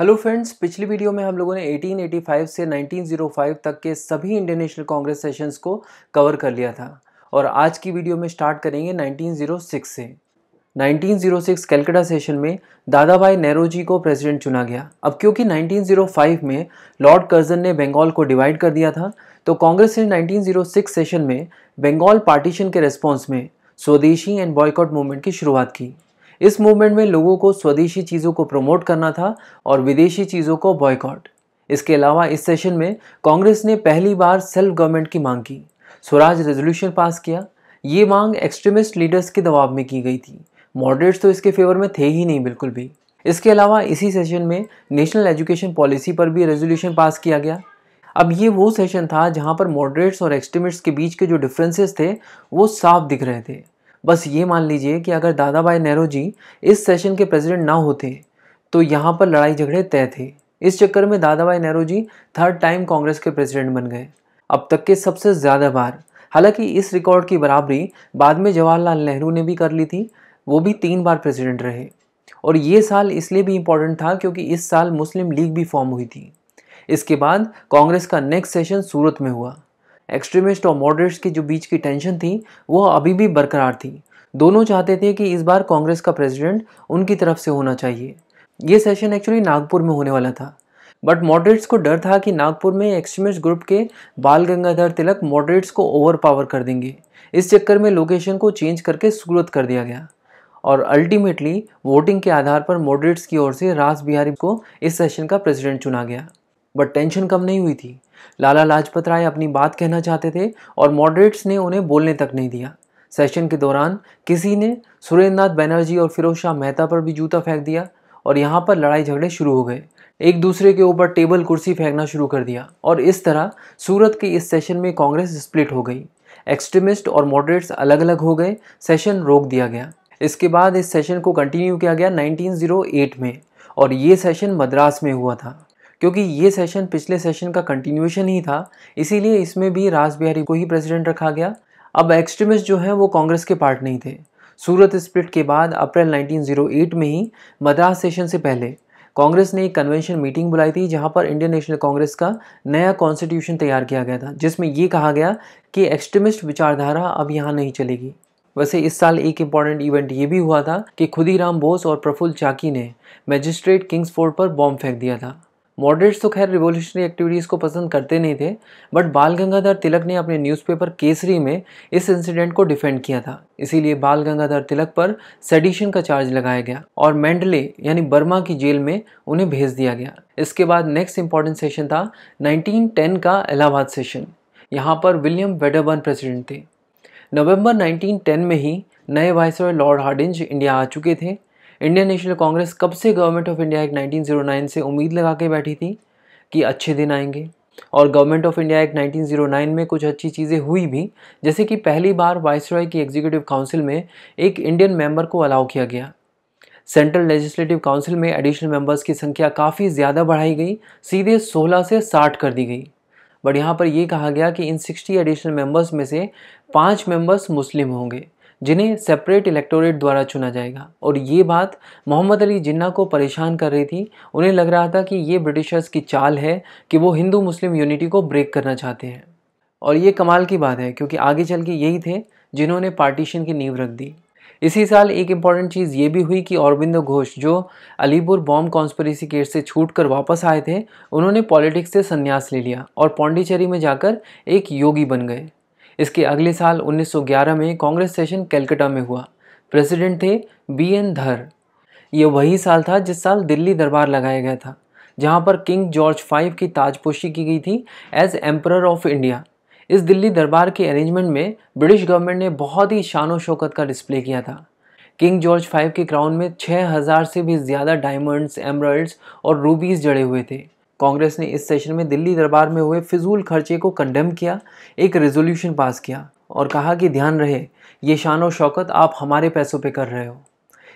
hello friends पिछली video में हम लोगों ने 1885 से 1905 तक के सभी इंडियन नेशनल कांग्रेस सेशंस को कवर कर लिया था और आज की वीडियो में स्टार्ट करेंगे 1906 से 1906 कलकत्ता सेशन में दादा भाई नेहरू जी को प्रेसिडेंट चुना गया अब क्योंकि 1905 में लॉर्ड कर्जन ने बंगाल को डिवाइड कर दिया था तो कांग्रेस ने 1906 सेशन में बंगाल पार्टीशन के रेस्पॉन्स में स्वदेशी एंड बॉयकॉट मूवमेंट की शुरुआत की इस मूवमेंट में लोगों को स्वदेशी चीज़ों को प्रमोट करना था और विदेशी चीज़ों को बॉयकॉट इसके अलावा इस सेशन में कांग्रेस ने पहली बार सेल्फ गवर्नमेंट की मांग की स्वराज रेजोल्यूशन पास किया ये मांग एक्सट्रीमिस्ट लीडर्स के दबाव में की गई थी मॉडरेट्स तो इसके फेवर में थे ही नहीं बिल्कुल भी इसके अलावा इसी सेशन में नेशनल एजुकेशन पॉलिसी पर भी रेजोल्यूशन पास किया गया अब ये वो सेशन था जहाँ पर मॉडरेट्स और एक्सट्रीमिस्ट के बीच के जो डिफरेंसेस थे वो साफ दिख रहे थे बस ये मान लीजिए कि अगर दादा भाई नेहरू जी इस सेशन के प्रेसिडेंट ना होते तो यहाँ पर लड़ाई झगड़े तय थे इस चक्कर में Dadabhai Nehru ji third time congress के प्रेसिडेंट बन गए अब तक के सबसे ज़्यादा बार हालांकि इस रिकॉर्ड की बराबरी बाद में जवाहरलाल नेहरू ने भी कर ली थी वो भी तीन बार प्रेसिडेंट रहे और ये साल इसलिए भी इम्पोर्टेंट था क्योंकि इस साल मुस्लिम लीग भी फॉर्म हुई थी इसके बाद कांग्रेस का नेक्स्ट सेशन सूरत में हुआ एक्सट्रीमिस्ट और मॉडरेट्स की जो बीच की टेंशन थी वह अभी भी बरकरार थी दोनों चाहते थे कि इस बार कांग्रेस का प्रेसिडेंट उनकी तरफ से होना चाहिए ये सेशन एक्चुअली नागपुर में होने वाला था बट मॉडरेट्स को डर था कि नागपुर में एक्सट्रीमिस्ट ग्रुप के बाल गंगाधर तिलक मॉडरेट्स को ओवर पावर कर देंगे इस चक्कर में लोकेशन को चेंज करके सूरत कर दिया गया और अल्टीमेटली वोटिंग के आधार पर मॉडरेट्स की ओर से रास बिहारी को इस सेशन का प्रेसिडेंट चुना गया बट टेंशन कम नहीं हुई थी लाला लाजपत राय अपनी बात कहना चाहते थे और मॉडरेट्स ने उन्हें बोलने तक नहीं दिया सेशन के दौरान किसी ने सुरेंद्र नाथ बैनर्जी और फिरोज शाह मेहता पर भी जूता फेंक दिया और यहाँ पर लड़ाई झगड़े शुरू हो गए एक दूसरे के ऊपर टेबल कुर्सी फेंकना शुरू कर दिया और इस तरह सूरत के इस सेशन में कांग्रेस स्प्लिट हो गई एक्सट्रीमिस्ट और मॉडरेट्स अलग अलग हो गए सेशन रोक दिया गया इसके बाद इस सेशन को कंटिन्यू किया गया 1908 में और ये सेशन मद्रास में हुआ था क्योंकि ये सेशन पिछले सेशन का कंटिन्यूएशन ही था इसीलिए इसमें भी राज बिहारी को ही प्रेसिडेंट रखा गया अब एक्सट्रीमिस्ट जो हैं वो कांग्रेस के पार्ट नहीं थे सूरत स्प्लिट के बाद अप्रैल 1908 में ही मद्रास सेशन से पहले कांग्रेस ने एक कन्वेंशन मीटिंग बुलाई थी जहां पर इंडियन नेशनल कांग्रेस का नया कॉन्स्टिट्यूशन तैयार किया गया था जिसमें ये कहा गया कि एक्सट्रीमिस्ट विचारधारा अब यहाँ नहीं चलेगी वैसे इस साल एक इम्पॉर्टेंट इवेंट ये भी हुआ था कि खुदीराम बोस और प्रफुल्ल चाकी ने मैजिस्ट्रेट किंग्सफोर्ड पर बॉम्ब फेंक दिया था मॉडरेट्स तो खैर रिवोल्यूशनरी एक्टिविटीज़ को पसंद करते नहीं थे बट बाल गंगाधर तिलक ने अपने न्यूज़पेपर केसरी में इस इंसिडेंट को डिफेंड किया था इसीलिए बाल गंगाधर तिलक पर सेडिशन का चार्ज लगाया गया और मैंडले यानी बर्मा की जेल में उन्हें भेज दिया गया इसके बाद नेक्स्ट इंपॉर्टेंट सेशन था नाइनटीन का इलाहाबाद सेशन यहाँ पर विलियम वेडरबर्न प्रेसिडेंट थे नवंबर 1910 में ही नए वाइस लॉर्ड हार्डिंज इंडिया आ चुके थे इंडियन नेशनल कांग्रेस कब से गवर्नमेंट ऑफ इंडिया एक्ट 1909 से उम्मीद लगा के बैठी थी कि अच्छे दिन आएंगे और गवर्नमेंट ऑफ इंडिया एक्ट 1909 में कुछ अच्छी चीज़ें हुई भी जैसे कि पहली बार वाइस की एग्जीक्यूटिव काउंसिल में एक इंडियन मेंबर को अलाउ किया गया सेंट्रल लेजिस्लेटिव काउंसिल में एडिशनल मेंबर्स की संख्या काफ़ी ज़्यादा बढ़ाई गई सीधे 16 से 60 कर दी गई बट यहाँ पर यह कहा गया कि इन 60 एडिशनल मेंबर्स में से पाँच मेंबर्स मुस्लिम होंगे जिन्हें सेपरेट इलेक्टोरेट द्वारा चुना जाएगा और ये बात मोहम्मद अली जिन्ना को परेशान कर रही थी उन्हें लग रहा था कि ये ब्रिटिशर्स की चाल है कि वो हिंदू मुस्लिम यूनिटी को ब्रेक करना चाहते हैं और ये कमाल की बात है क्योंकि आगे चल के यही थे जिन्होंने पार्टीशन की नींव रख दी इसी साल एक इम्पॉर्टेंट चीज़ ये भी हुई कि औरबिंदो घोष जो अलीपुर बॉम्ब कॉन्स्परेसी केस से छूट कर वापस आए थे उन्होंने पॉलिटिक्स से संन्यास ले लिया और पौंडीचेरी में जाकर एक योगी बन गए इसके अगले साल 1911 में कांग्रेस सेशन कैलकटा में हुआ प्रेसिडेंट थे बी एन धर ये वही साल था जिस साल दिल्ली दरबार लगाया गया था जहाँ पर किंग जॉर्ज फाइव की ताजपोशी की गई थी एज एम्पर ऑफ इंडिया इस दिल्ली दरबार के अरेंजमेंट में ब्रिटिश गवर्नमेंट ने बहुत ही शान शौकत का डिस्प्ले किया था किंग जॉर्ज फाइव के क्राउन में हज़ार से भी ज़्यादा डायमंड्स एमरल्ड्स और रूबीज़ जड़े हुए थे कांग्रेस ने इस सेशन में दिल्ली दरबार में हुए फिजूल खर्चे को कंडेम किया एक रेजोल्यूशन पास किया और कहा कि ध्यान रहे ये शान और शौकत आप हमारे पैसों पे कर रहे हो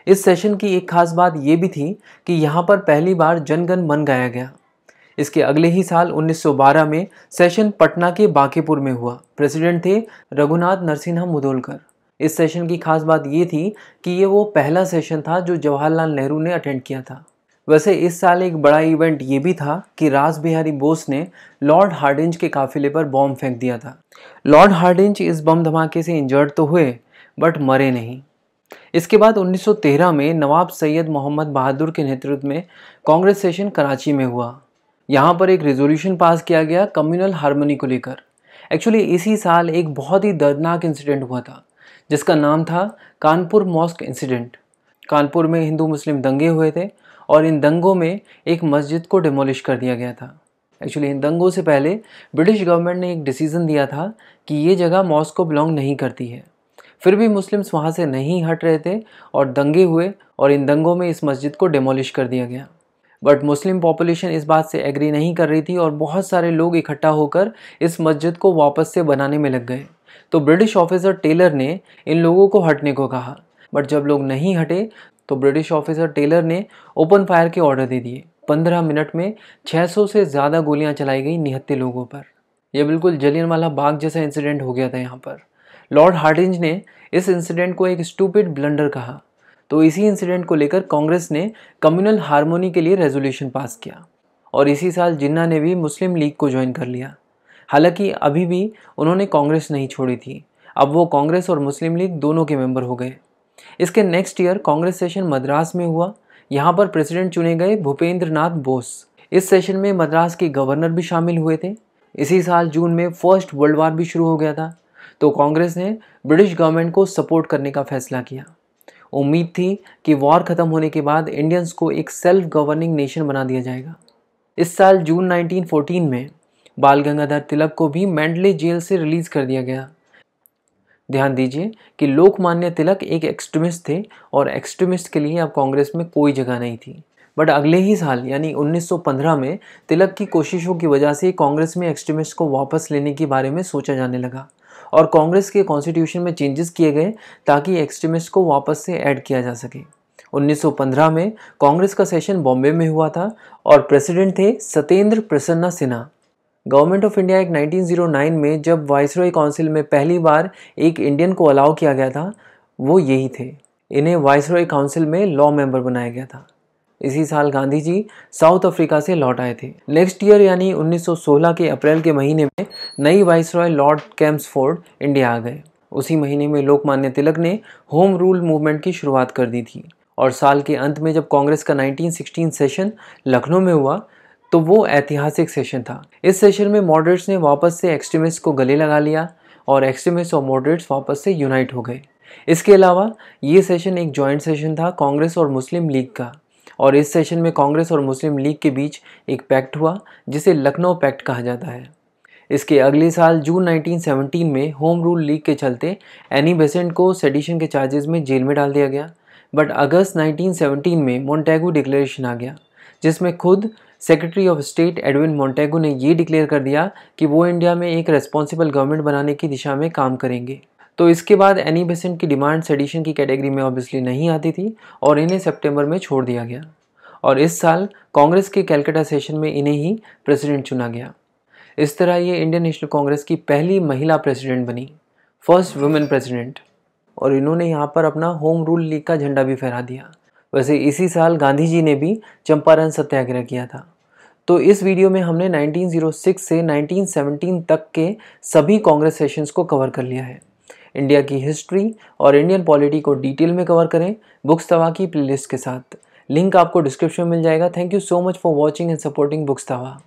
इस सेशन की एक खास बात ये भी थी कि यहाँ पर पहली बार जनगण मन गाया गया इसके अगले ही साल 1912 में सेशन पटना के बाकेपुर में हुआ प्रेसिडेंट थे रघुनाथ नरसिन्हा मुदोलकर इस सेशन की खास बात ये थी कि ये वो पहला सेशन था जो जवाहरलाल नेहरू ने अटेंड किया था वैसे इस साल एक बड़ा इवेंट ये भी था कि राज बिहारी बोस ने लॉर्ड हार्डिंज के काफिले पर बॉम्ब फेंक दिया था लॉर्ड हार्डिंज इस बम धमाके से इंजर्ड तो हुए बट मरे नहीं इसके बाद 1913 में नवाब सैयद मोहम्मद बहादुर के नेतृत्व में कांग्रेस सेशन कराची में हुआ यहाँ पर एक रेजोल्यूशन पास किया गया कम्युनल हारमोनी को लेकर एक्चुअली इसी साल एक बहुत ही दर्दनाक इंसिडेंट हुआ था जिसका नाम था कानपुर मॉस्क इंसिडेंट कानपुर में हिंदू मुस्लिम दंगे हुए थे और इन दंगों में एक मस्जिद को डिमोलिश कर दिया गया था एक्चुअली इन दंगों से पहले ब्रिटिश गवर्नमेंट ने एक डिसीज़न दिया था कि ये जगह मॉस्को बिलोंग नहीं करती है फिर भी मुस्लिम्स वहाँ से नहीं हट रहे थे और दंगे हुए और इन दंगों में इस मस्जिद को डिमोलिश कर दिया गया बट मुस्लिम पॉपुलेशन इस बात से एग्री नहीं कर रही थी और बहुत सारे लोग इकट्ठा होकर इस मस्जिद को वापस से बनाने में लग गए तो ब्रिटिश ऑफिसर टेलर ने इन लोगों को हटने को कहा बट जब लोग नहीं हटे तो ब्रिटिश ऑफिसर टेलर ने ओपन फायर के ऑर्डर दे दिए 15 मिनट में 600 से ज़्यादा गोलियां चलाई गई निहत्ते लोगों पर यह बिल्कुल वाला बाग जैसा इंसिडेंट हो गया था यहाँ पर लॉर्ड हार्डिंज ने इस इंसिडेंट को एक स्टूपिड ब्लंडर कहा तो इसी इंसिडेंट को लेकर कांग्रेस ने कम्युनल हारमोनी के लिए रेजोल्यूशन पास किया और इसी साल जिन्ना ने भी मुस्लिम लीग को ज्वाइन कर लिया हालांकि अभी भी उन्होंने कांग्रेस नहीं छोड़ी थी अब वो कांग्रेस और मुस्लिम लीग दोनों के मेंबर हो गए इसके next year congress session Madras में हुआ यहाँ पर प्रेसिडेंट चुने गए भूपेंद्र नाथ बोस इस सेशन में मद्रास के गवर्नर भी शामिल हुए थे इसी साल जून में फर्स्ट वर्ल्ड वार भी शुरू हो गया था तो कांग्रेस ने ब्रिटिश गवर्नमेंट को सपोर्ट करने का फैसला किया उम्मीद थी कि वॉर ख़त्म होने के बाद इंडियंस को एक सेल्फ गवर्निंग नेशन बना दिया जाएगा इस साल जून 1914 में बाल गंगाधर तिलक को भी मैंडले जेल से रिलीज़ कर दिया गया ध्यान दीजिए कि लोकमान्य तिलक एक एक्सट्रीमिस्ट थे और एक्सट्रीमिस्ट के लिए अब कांग्रेस में कोई जगह नहीं थी बट अगले ही साल यानी 1915 में तिलक की कोशिशों की वजह से कांग्रेस में एक्सट्रीमिस्ट को वापस लेने के बारे में सोचा जाने लगा और कांग्रेस के कॉन्स्टिट्यूशन में चेंजेस किए गए ताकि एक्सट्रीमिस्ट को वापस से ऐड किया जा सके 1915 में कांग्रेस का सेशन बॉम्बे में हुआ था और प्रेसिडेंट थे Satyendra Prasanna Sinha government of India एक 1909 में जब वाइसरॉय काउंसिल में पहली बार एक इंडियन को अलाउ किया गया था वो यही थे इन्हें वाइसरॉय काउंसिल में लॉ मेंबर बनाया गया था इसी साल गांधी जी साउथ अफ्रीका से लौट आए थे नेक्स्ट ईयर यानी 1916 के अप्रैल के महीने में नई वाइसरॉय लॉर्ड कैम्सफोर्ड इंडिया आ गए उसी महीने में लोकमान्य तिलक ने होम रूल मूवमेंट की शुरुआत कर दी थी और साल के अंत में जब कांग्रेस का 1916 सेशन लखनऊ में हुआ तो वो ऐतिहासिक सेशन था इस सेशन में मॉडरेट्स ने वापस से एक्सट्रीमिस्ट को गले लगा लिया और एक्सट्रीमिस्ट और मॉडरेट्स वापस से यूनाइट हो गए इसके अलावा ये सेशन एक जॉइंट सेशन था कांग्रेस और मुस्लिम लीग का और इस सेशन में कांग्रेस और मुस्लिम लीग के बीच एक पैक्ट हुआ जिसे लखनऊ पैक्ट कहा जाता है इसके अगले साल जून 1917 में होम रूल लीग के चलते एनी बेसेंट को सेडिशन के चार्जेस में जेल में डाल दिया गया बट अगस्त 1917 में मोंटेगू डिक्लेरेशन आ गया जिसमें खुद secretary of state Edwin Montagu ने ये डिक्लेयर कर दिया कि वो इंडिया में एक रेस्पॉन्सिबल गवर्नमेंट बनाने की दिशा में काम करेंगे तो इसके बाद एनी बेसेंट की डिमांड सेडिशन की कैटेगरी में ऑब्वियसली नहीं आती थी और इन्हें सेप्टेम्बर में छोड़ दिया गया और इस साल कांग्रेस के कैलकटा सेशन में इन्हें ही प्रेसिडेंट चुना गया इस तरह ये इंडियन नेशनल कांग्रेस की पहली महिला प्रेसिडेंट बनी फर्स्ट वुमेन प्रेसिडेंट और इन्होंने यहाँ पर अपना होम रूल लीग का झंडा भी फहरा दिया वैसे इसी साल गांधी जी ने भी चंपारण सत्याग्रह किया था तो इस वीडियो में हमने 1906 से 1917 तक के सभी कांग्रेस सेशंस को कवर कर लिया है इंडिया की हिस्ट्री और इंडियन पॉलिटी को डिटेल में कवर करें बुक्स तवा की प्लेलिस्ट के साथ लिंक आपको डिस्क्रिप्शन में मिल जाएगा thank you so much for watching and supporting books Tawa